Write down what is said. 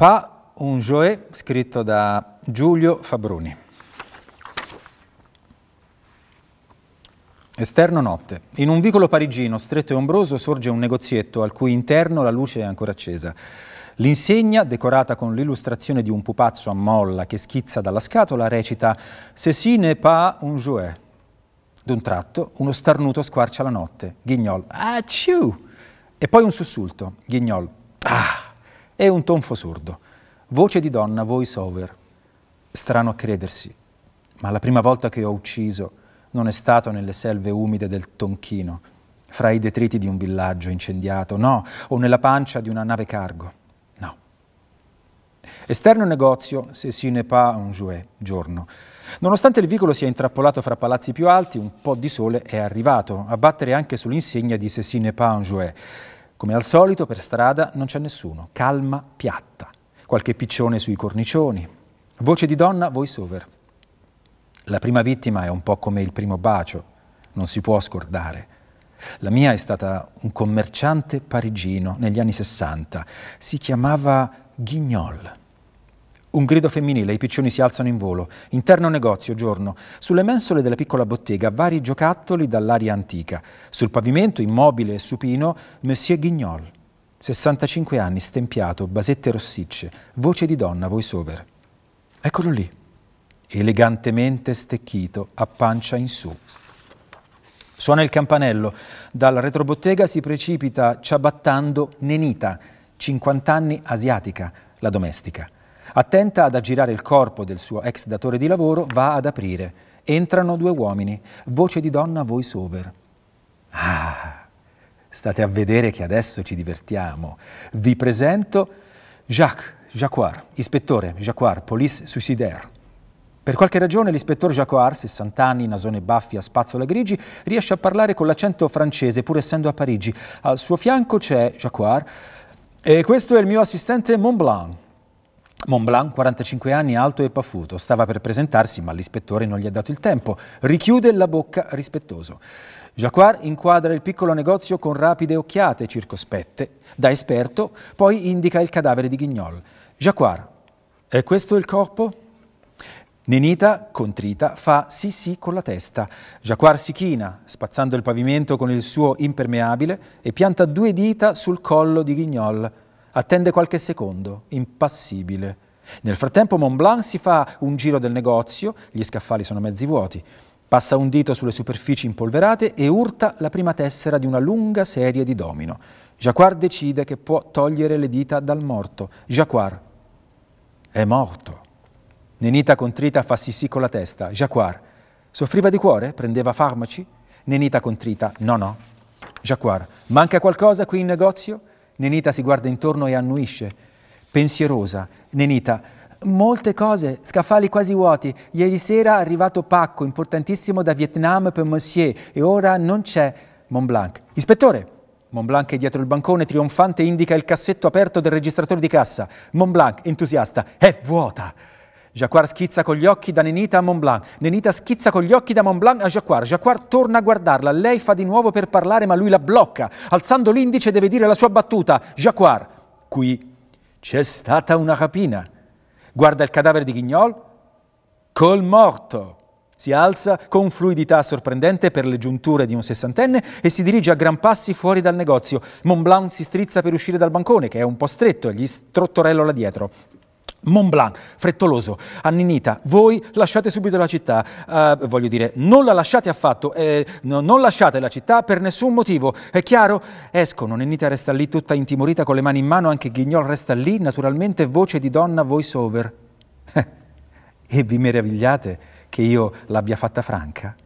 Pa un Joe, scritto da Giulio Fabruni. Esterno notte. In un vicolo parigino stretto e ombroso sorge un negozietto al cui interno la luce è ancora accesa. L'insegna, decorata con l'illustrazione di un pupazzo a molla che schizza dalla scatola, recita «Se si ne pa un jouet». D'un tratto, uno starnuto squarcia la notte. Ghignol «Acciu!» ah, E poi un sussulto. Ghignol «Ah!» e un tonfo sordo. Voce di donna, voice over. Strano a credersi, ma la prima volta che ho ucciso non è stato nelle selve umide del Tonchino, fra i detriti di un villaggio incendiato, no, o nella pancia di una nave cargo. No. Esterno negozio, se si ne pas un jouet, giorno. Nonostante il vicolo sia intrappolato fra palazzi più alti, un po' di sole è arrivato a battere anche sull'insegna di un jouet. Come al solito per strada non c'è nessuno, calma piatta, qualche piccione sui cornicioni. Voce di donna, voice over. La prima vittima è un po' come il primo bacio, non si può scordare. La mia è stata un commerciante parigino negli anni Sessanta. si chiamava Guignol. Un grido femminile, i piccioni si alzano in volo. Interno negozio, giorno. Sulle mensole della piccola bottega vari giocattoli dall'aria antica. Sul pavimento, immobile e supino, Monsieur Guignol. 65 anni, stempiato, basette rossicce, voce di donna, voice over. Eccolo lì, elegantemente stecchito, a pancia in su. Suona il campanello. Dalla retrobottega si precipita ciabattando Nenita, 50 anni asiatica, la domestica. Attenta ad aggirare il corpo del suo ex datore di lavoro, va ad aprire. Entrano due uomini, voce di donna voice over. Ah, state a vedere che adesso ci divertiamo. Vi presento Jacques Jacquard, ispettore Jacquard, police suicidaire. Per qualche ragione l'ispettore Jacquard, 60 anni, nasone baffi a spazzola grigi, riesce a parlare con l'accento francese pur essendo a Parigi. Al suo fianco c'è Jacquard e questo è il mio assistente Montblanc. Montblanc, 45 anni, alto e paffuto, stava per presentarsi ma l'ispettore non gli ha dato il tempo, richiude la bocca rispettoso. Jacquard inquadra il piccolo negozio con rapide occhiate circospette, da esperto, poi indica il cadavere di Guignol. Jacquard, è questo il corpo? Nenita, contrita, fa sì sì con la testa. Jacquard si china, spazzando il pavimento con il suo impermeabile, e pianta due dita sul collo di Guignol. Attende qualche secondo, impassibile. Nel frattempo Montblanc si fa un giro del negozio, gli scaffali sono mezzi vuoti. Passa un dito sulle superfici impolverate e urta la prima tessera di una lunga serie di domino. Jacquard decide che può togliere le dita dal morto. Jacquard è morto. Nenita contrita fa sì sì con la testa. Jacquard soffriva di cuore? Prendeva farmaci? Nenita contrita no no. Jacquard manca qualcosa qui in negozio? Nenita si guarda intorno e annuisce. Pensierosa, Nenita, molte cose, scaffali quasi vuoti. Ieri sera è arrivato pacco importantissimo da Vietnam per Monsieur e ora non c'è Montblanc. Ispettore! Montblanc è dietro il bancone, trionfante, indica il cassetto aperto del registratore di cassa. Montblanc, entusiasta, è vuota! Jacquard schizza con gli occhi da Nenita a Montblanc. Nenita schizza con gli occhi da Montblanc a Jacquard. Jacquard torna a guardarla. Lei fa di nuovo per parlare, ma lui la blocca. Alzando l'indice deve dire la sua battuta. Jacquard, qui c'è stata una rapina. Guarda il cadavere di Guignol. Col morto. Si alza con fluidità sorprendente per le giunture di un sessantenne e si dirige a gran passi fuori dal negozio. Montblanc si strizza per uscire dal bancone, che è un po' stretto, e gli strottorello là dietro. Blanc, frettoloso, anninita, voi lasciate subito la città, eh, voglio dire, non la lasciate affatto, eh, no, non lasciate la città per nessun motivo, è chiaro? Escono, Nennita resta lì tutta intimorita con le mani in mano, anche Ghignol resta lì, naturalmente voce di donna voice over. e vi meravigliate che io l'abbia fatta franca?